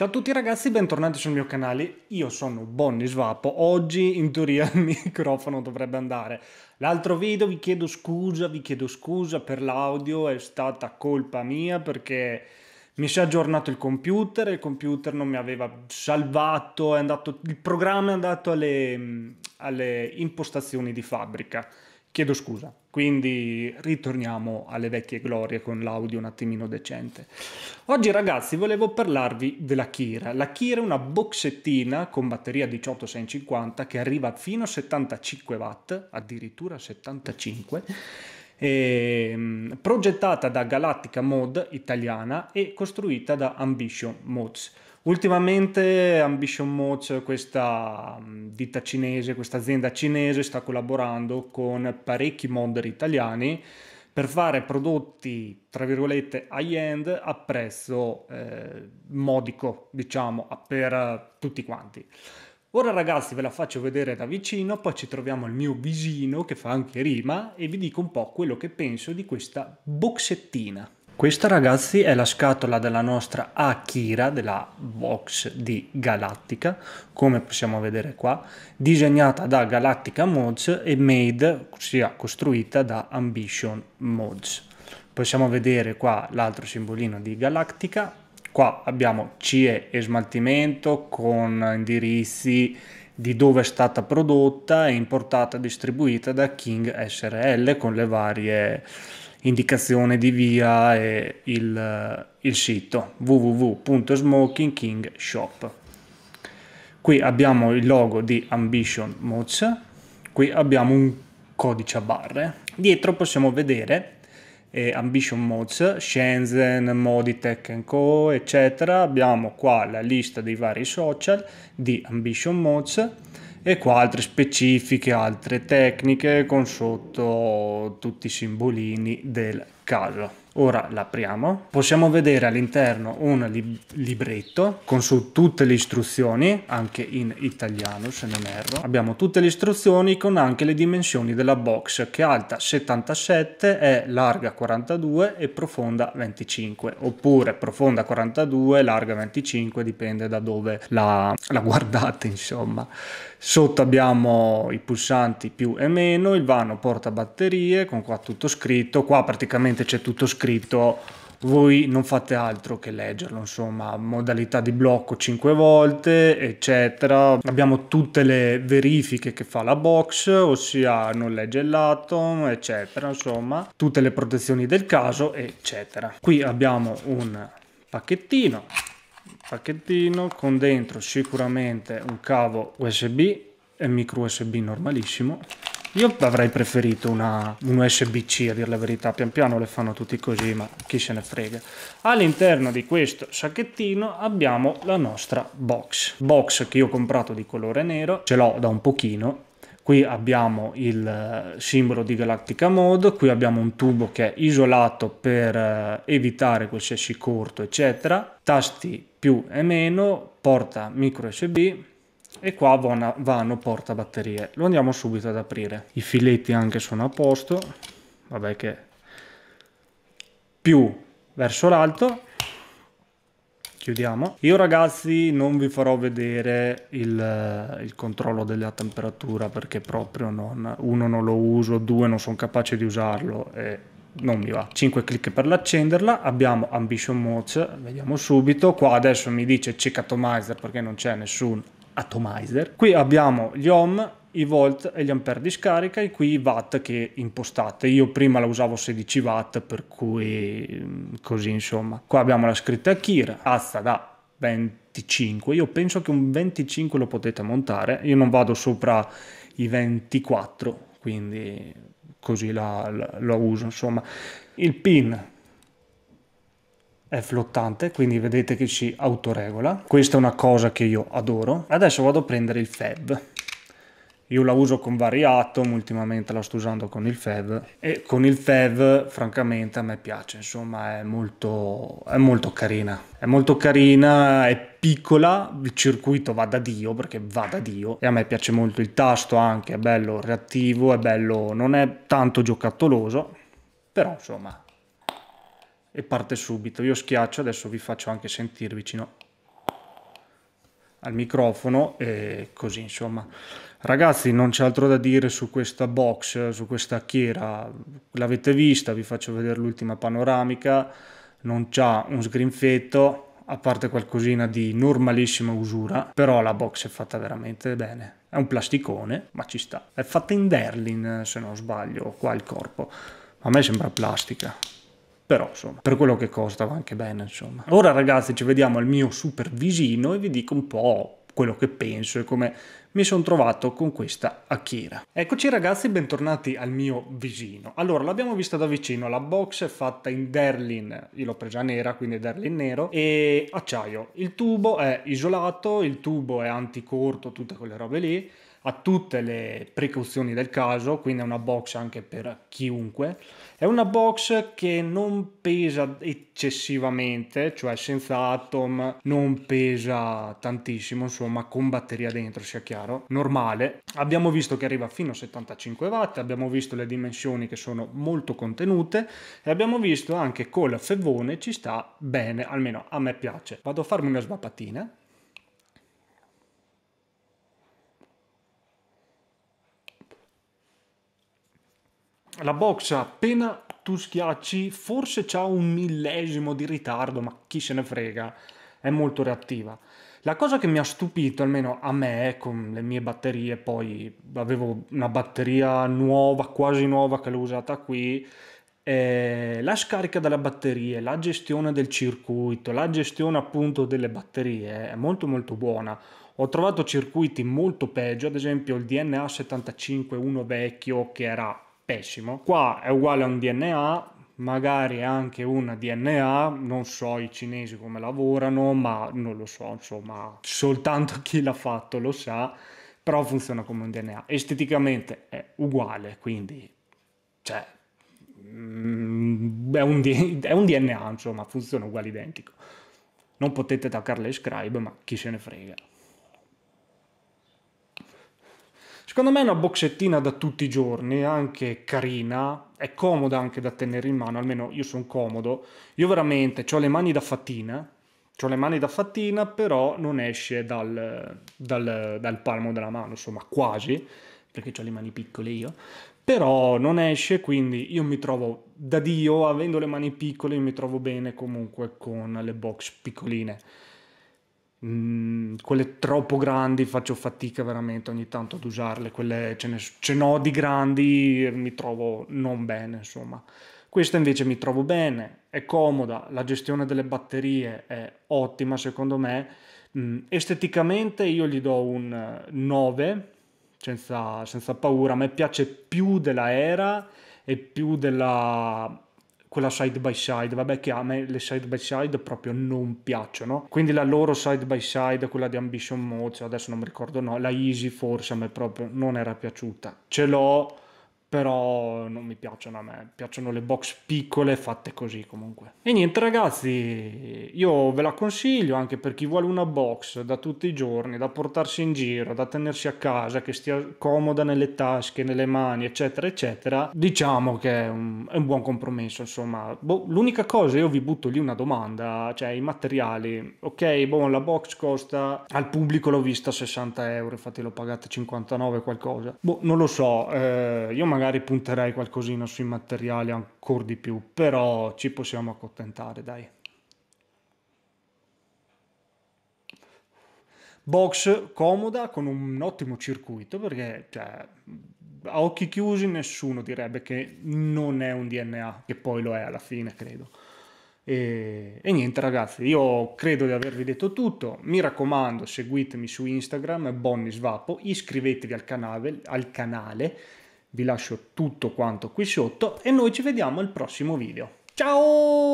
Ciao a tutti ragazzi, bentornati sul mio canale, io sono Bonnie Svapo, oggi in teoria il microfono dovrebbe andare. L'altro video vi chiedo scusa, vi chiedo scusa per l'audio, è stata colpa mia perché mi si è aggiornato il computer, e il computer non mi aveva salvato, andato, il programma è andato alle, alle impostazioni di fabbrica Chiedo scusa, quindi ritorniamo alle vecchie glorie con l'audio un attimino decente. Oggi ragazzi volevo parlarvi della Kira. La Kira è una boxettina con batteria 18650 che arriva fino a 75 watt, addirittura 75, e, ehm, progettata da Galattica Mod italiana e costruita da Ambition Mods. Ultimamente Ambition Moch, questa mm, ditta cinese, questa azienda cinese, sta collaborando con parecchi modder italiani per fare prodotti, tra virgolette, high-end a prezzo eh, modico, diciamo, per tutti quanti. Ora ragazzi ve la faccio vedere da vicino, poi ci troviamo il mio visino che fa anche rima e vi dico un po' quello che penso di questa boxettina. Questa ragazzi è la scatola della nostra Akira, della box di Galattica, come possiamo vedere qua, disegnata da Galattica Mods e made, ossia costruita da Ambition Mods. Possiamo vedere qua l'altro simbolino di Galattica, qua abbiamo CE e smaltimento con indirizzi di dove è stata prodotta e importata e distribuita da King SRL con le varie indicazione di via e il, il sito www.smokingkingshop. Qui abbiamo il logo di Ambition Mods, qui abbiamo un codice a barre. Dietro possiamo vedere eh, Ambition Mods, Shenzhen, Moditech Co, eccetera. Abbiamo qua la lista dei vari social di Ambition Mods e qua altre specifiche, altre tecniche con sotto tutti i simbolini del caso. Ora l'apriamo, possiamo vedere all'interno un lib libretto con su tutte le istruzioni, anche in italiano se non erro. Abbiamo tutte le istruzioni con anche le dimensioni della box che è alta 77, è larga 42 e profonda 25, oppure profonda 42, larga 25, dipende da dove la, la guardate insomma. Sotto abbiamo i pulsanti più e meno, il vano porta batterie con qua tutto scritto, qua praticamente praticamente c'è tutto scritto, voi non fate altro che leggerlo, insomma, modalità di blocco 5 volte, eccetera. Abbiamo tutte le verifiche che fa la box, ossia non legge l'atom, eccetera, insomma, tutte le protezioni del caso, eccetera. Qui abbiamo un pacchettino, pacchettino con dentro sicuramente un cavo USB e micro USB normalissimo io avrei preferito una, un USB-C, a dire la verità, pian piano le fanno tutti così, ma chi se ne frega. All'interno di questo sacchettino abbiamo la nostra box. Box che io ho comprato di colore nero, ce l'ho da un pochino, qui abbiamo il eh, simbolo di Galactica Mode, qui abbiamo un tubo che è isolato per eh, evitare qualsiasi corto eccetera, tasti più e meno, porta micro USB, e qua vanno, vanno batterie lo andiamo subito ad aprire i filetti anche sono a posto vabbè che più verso l'alto chiudiamo io ragazzi non vi farò vedere il, il, controllo della temperatura perché proprio non uno non lo uso due non sono capace di usarlo e non mi va 5 clic per l'accenderla abbiamo ambition modes vediamo subito qua adesso mi dice c catomizer perché non c'è nessun atomizer. Qui abbiamo gli ohm, i volt e gli ampere di scarica e qui i watt che impostate. Io prima la usavo 16 watt, per cui mm, così insomma. Qua abbiamo la scritta Kira, alza da 25. Io penso che un 25 lo potete montare. Io non vado sopra i 24, quindi così la, la, lo uso insomma. Il pin è flottante, quindi vedete che si autoregola. Questa è una cosa che io adoro. Adesso vado a prendere il Fab. Io la uso con vari Atom, ultimamente la sto usando con il fab e con il fab francamente a me piace, insomma è molto, è molto carina. È molto carina, è piccola, il circuito va da Dio perché va da Dio e a me piace molto il tasto anche, è bello reattivo, è bello, non è tanto giocattoloso, però insomma e parte subito. Io schiaccio, adesso vi faccio anche sentire vicino al microfono e così insomma. Ragazzi, non c'è altro da dire su questa box, su questa chiera. L'avete vista, vi faccio vedere l'ultima panoramica. Non c'ha un sgrinfetto, a parte qualcosina di normalissima usura, però la box è fatta veramente bene. È un plasticone, ma ci sta. È fatta in Derlin, se non sbaglio, qua il corpo. A me sembra plastica però insomma per quello che costa va anche bene insomma ora ragazzi ci vediamo al mio supervisino e vi dico un po' quello che penso e come mi sono trovato con questa Akira. Eccoci ragazzi, bentornati al mio visino. Allora, l'abbiamo vista da vicino, la box è fatta in derlin, io l'ho presa nera, quindi derlin nero, e acciaio. Il tubo è isolato, il tubo è anticorto, tutte quelle robe lì, ha tutte le precauzioni del caso, quindi è una box anche per chiunque. È una box che non pesa eccessivamente, cioè senza atom non pesa tantissimo, insomma con batteria dentro sia chiaro chiaro, normale, abbiamo visto che arriva fino a 75 watt, abbiamo visto le dimensioni che sono molto contenute e abbiamo visto anche col fevone ci sta bene, almeno a me piace. Vado a farmi una svapatina. La box appena tu schiacci forse c'ha un millesimo di ritardo, ma chi se ne frega, è molto reattiva. La cosa che mi ha stupito, almeno a me, con le mie batterie, poi avevo una batteria nuova, quasi nuova, che l'ho usata qui, eh, la scarica della batteria, la gestione del circuito, la gestione appunto delle batterie è molto molto buona. Ho trovato circuiti molto peggio, ad esempio il DNA 75 1 vecchio che era pessimo. Qua è uguale a un DNA magari anche un DNA, non so i cinesi come lavorano, ma non lo so, insomma, soltanto chi l'ha fatto lo sa, però funziona come un DNA. Esteticamente è uguale, quindi cioè, mm, è, un è un DNA, insomma, funziona uguale identico. Non potete attaccare le scribe, ma chi se ne frega. Secondo me è una boccettina da tutti i giorni, anche carina, è comoda anche da tenere in mano, almeno io sono comodo. Io veramente ho le mani da fattina, ho le mani da fattina, però non esce dal, dal, dal palmo della mano, insomma quasi, perché ho le mani piccole io. Però non esce, quindi io mi trovo da Dio, avendo le mani piccole, mi trovo bene comunque con le box piccoline Mm, quelle troppo grandi faccio fatica veramente ogni tanto ad usarle, quelle ce ne, ce n'ho di grandi e mi trovo non bene insomma. Questa invece mi trovo bene, è comoda, la gestione delle batterie è ottima secondo me. Mm, esteticamente io gli do un 9 senza, senza paura, a me piace più della Era e più della quella side by side, vabbè che a me le side by side proprio non piacciono, quindi la loro side by side, quella di Ambition Mode, cioè adesso non mi ricordo no, la Easy forse a me proprio non era piaciuta, ce l'ho però non mi piacciono a me, piacciono le box piccole fatte così comunque. E niente ragazzi, io ve la consiglio anche per chi vuole una box da tutti i giorni, da portarsi in giro, da tenersi a casa, che stia comoda nelle tasche, nelle mani, eccetera, eccetera. Diciamo che è un, è un buon compromesso, insomma. Boh, l'unica cosa, io vi butto lì una domanda, cioè i materiali. Ok, boh, la box costa, al pubblico l'ho vista 60 euro, infatti l'ho pagata 59 qualcosa. Boh, non lo so, eh, io magari magari punterei qualcosina sui materiali ancora di più, però ci possiamo accontentare, dai. Box comoda con un ottimo circuito perché cioè, a occhi chiusi nessuno direbbe che non è un DNA, che poi lo è alla fine, credo. E, e, niente ragazzi, io credo di avervi detto tutto, mi raccomando seguitemi su Instagram, Bonnie Svapo, iscrivetevi al canale, al canale vi lascio tutto quanto qui sotto e noi ci vediamo al prossimo video. Ciao!